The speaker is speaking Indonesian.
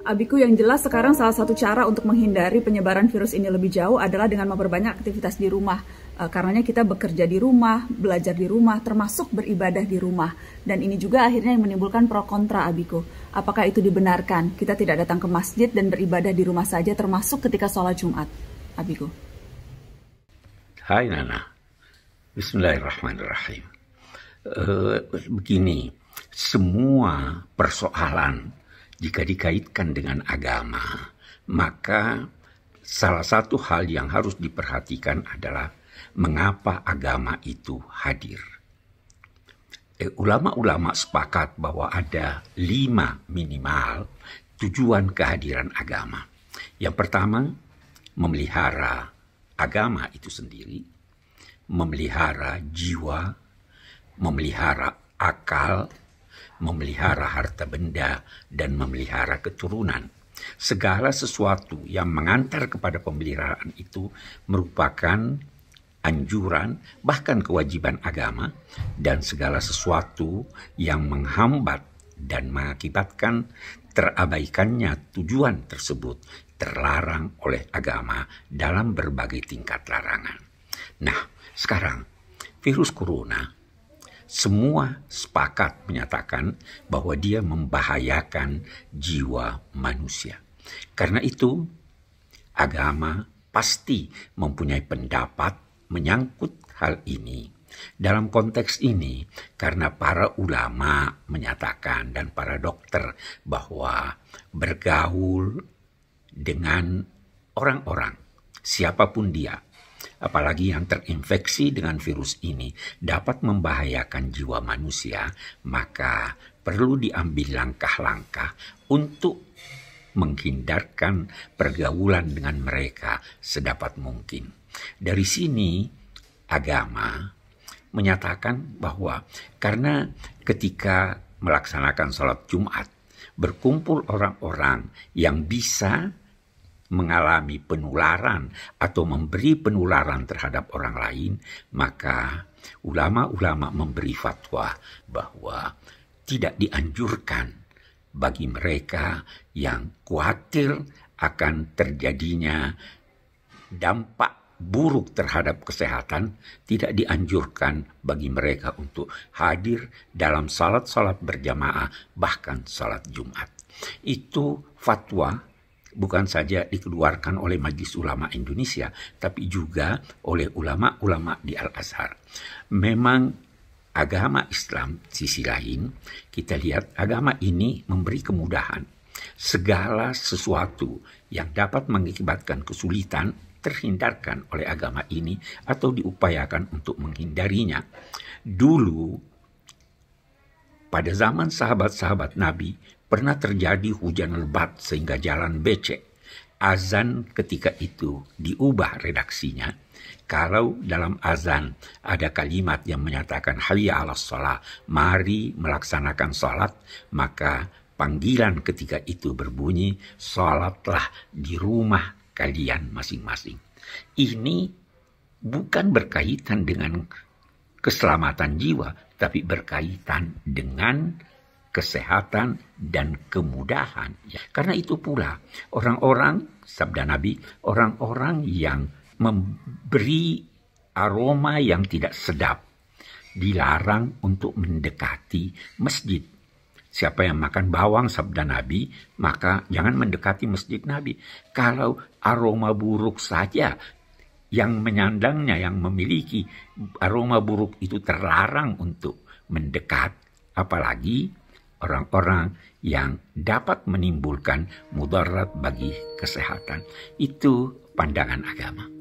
Abiku yang jelas sekarang salah satu cara untuk menghindari penyebaran virus ini lebih jauh adalah dengan memperbanyak aktivitas di rumah. E, karenanya kita bekerja di rumah, belajar di rumah, termasuk beribadah di rumah. Dan ini juga akhirnya yang menimbulkan pro kontra Abiku. Apakah itu dibenarkan? Kita tidak datang ke masjid dan beribadah di rumah saja termasuk ketika sholat Jumat. Abiku. Hai Nana. Bismillahirrahmanirrahim. E, begini, semua persoalan jika dikaitkan dengan agama, maka salah satu hal yang harus diperhatikan adalah mengapa agama itu hadir. Eh, ulama-ulama sepakat bahwa ada lima minimal tujuan kehadiran agama. Yang pertama, memelihara agama itu sendiri, memelihara jiwa, memelihara akal, memelihara harta benda, dan memelihara keturunan. Segala sesuatu yang mengantar kepada pemeliharaan itu merupakan anjuran, bahkan kewajiban agama, dan segala sesuatu yang menghambat dan mengakibatkan terabaikannya tujuan tersebut terlarang oleh agama dalam berbagai tingkat larangan. Nah, sekarang virus corona semua sepakat menyatakan bahwa dia membahayakan jiwa manusia. Karena itu, agama pasti mempunyai pendapat menyangkut hal ini. Dalam konteks ini, karena para ulama menyatakan dan para dokter bahwa bergaul dengan orang-orang, siapapun dia, apalagi yang terinfeksi dengan virus ini dapat membahayakan jiwa manusia, maka perlu diambil langkah-langkah untuk menghindarkan pergaulan dengan mereka sedapat mungkin. Dari sini, agama menyatakan bahwa karena ketika melaksanakan sholat Jumat, berkumpul orang-orang yang bisa mengalami penularan atau memberi penularan terhadap orang lain, maka ulama-ulama memberi fatwa bahwa tidak dianjurkan bagi mereka yang khawatir akan terjadinya dampak buruk terhadap kesehatan tidak dianjurkan bagi mereka untuk hadir dalam salat-salat berjamaah bahkan salat Jumat. Itu fatwa bukan saja dikeluarkan oleh Majelis Ulama Indonesia, tapi juga oleh ulama-ulama di Al-Azhar. Memang agama Islam sisi lain kita lihat agama ini memberi kemudahan segala sesuatu yang dapat mengakibatkan kesulitan terhindarkan oleh agama ini atau diupayakan untuk menghindarinya dulu pada zaman sahabat-sahabat Nabi pernah terjadi hujan lebat sehingga jalan becek. Azan ketika itu diubah redaksinya. Kalau dalam azan ada kalimat yang menyatakan hayya ala sholat, mari melaksanakan sholat, maka panggilan ketika itu berbunyi, sholatlah di rumah kalian masing-masing. Ini bukan berkaitan dengan keselamatan jiwa, tapi berkaitan dengan kesehatan, dan kemudahan. Ya, Karena itu pula orang-orang, sabda Nabi, orang-orang yang memberi aroma yang tidak sedap dilarang untuk mendekati masjid. Siapa yang makan bawang sabda Nabi, maka jangan mendekati masjid Nabi. Kalau aroma buruk saja yang menyandangnya, yang memiliki aroma buruk itu terlarang untuk mendekat, apalagi orang-orang yang dapat menimbulkan mudarat bagi kesehatan. Itu pandangan agama.